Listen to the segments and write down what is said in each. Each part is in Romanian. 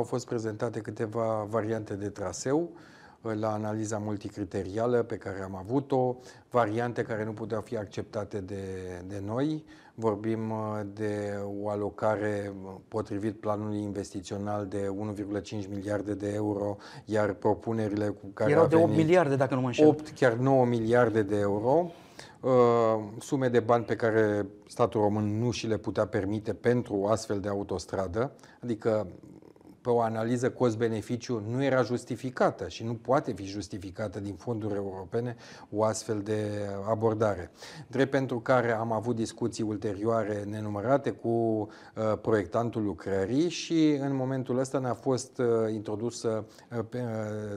au fost prezentate câteva variante de traseu uh, la analiza multicriterială pe care am avut-o, variante care nu puteau fi acceptate de, de noi. Vorbim uh, de o alocare uh, potrivit planului investițional de 1,5 miliarde de euro, iar propunerile cu care Erau de 8 miliarde, dacă nu mă înșel. 8, chiar 9 miliarde de euro. sume de bani pe care statul român nu și le putea permite pentru o astfel de autostradă, adică pe o analiză cost-beneficiu nu era justificată și nu poate fi justificată din fonduri europene o astfel de abordare. Drept pentru care am avut discuții ulterioare nenumărate cu uh, proiectantul lucrării și în momentul ăsta ne-a fost uh, introdusă, uh, uh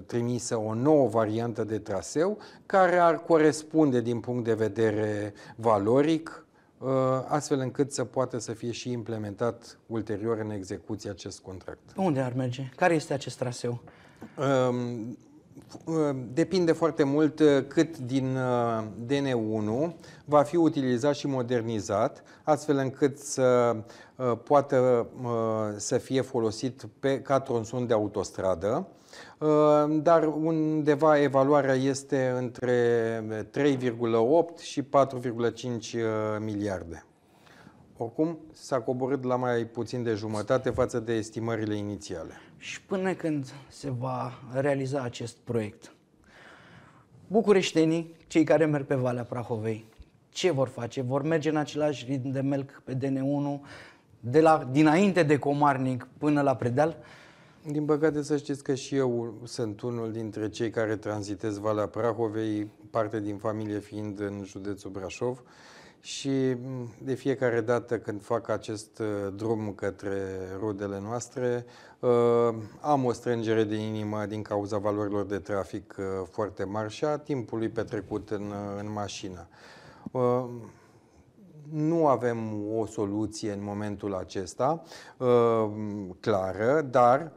trimisă o nouă variantă de traseu care ar corespunde din punct de vedere valoric Uh, astfel încât să poată să fie și implementat ulterior în execuție acest contract. Unde ar merge? Care este acest traseu? Um, Uh, depinde foarte mult uh, cât din uh, DN1 va fi utilizat și modernizat, astfel încât să poată să fie folosit pe, ca tronson de autostradă, dar undeva evaluarea este între 3,8 și 4,5 miliarde. Oricum, s-a coborât la mai puțin de jumătate față de estimările inițiale. Și până când se va realiza acest proiect, bucureștenii, cei care merg pe Valea Prahovei, ce vor face? Vor merge în același ritm de melc pe DN1, de la, dinainte de Comarnic până la Predeal? Din păcate să știți că și eu sunt unul dintre cei care tranzitez Valea Prahovei, parte din familie fiind în județul Brașov și mm, de fiecare dată când fac acest uh, drum către rudele noastre, uh, am o strângere de inimă din cauza valorilor de trafic uh, foarte mari și a timpului petrecut în, în mașină. Nu avem o soluție în momentul acesta clară, dar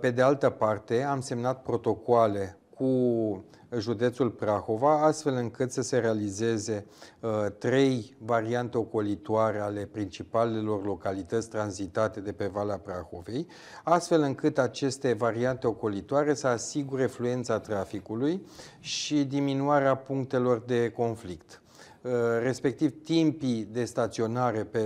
pe de altă parte am semnat protocoale cu județul Prahova, astfel încât să se realizeze uh, trei variante ocolitoare ale principalelor localități tranzitate de pe Valea Prahovei, astfel încât aceste variante ocolitoare să asigure fluența traficului și diminuarea punctelor de conflict. Uh, respectiv timpii de staționare pe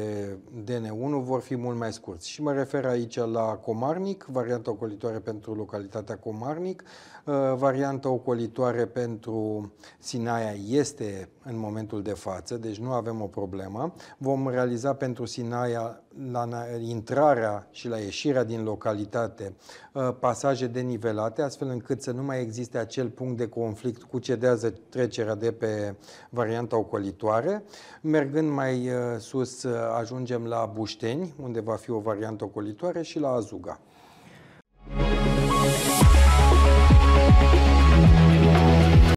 DN1 vor fi mult mai scurți. Și mă refer aici la Comarnic, varianta ocolitoare pentru localitatea Comarnic, uh, varianta ocolitoare pentru Sinaia este în momentul de față, deci nu avem o problemă. Vom realiza pentru Sinaia la intrarea și la ieșirea din localitate uh, pasaje denivelate, astfel încât să nu mai existe acel punct de conflict cu cedează trecerea de pe varianta ocolitoare ocolitoare. Mergând mai uh, sus uh, ajungem la Bușteni, unde va fi o variantă ocolitoare și la Azuga. Thank you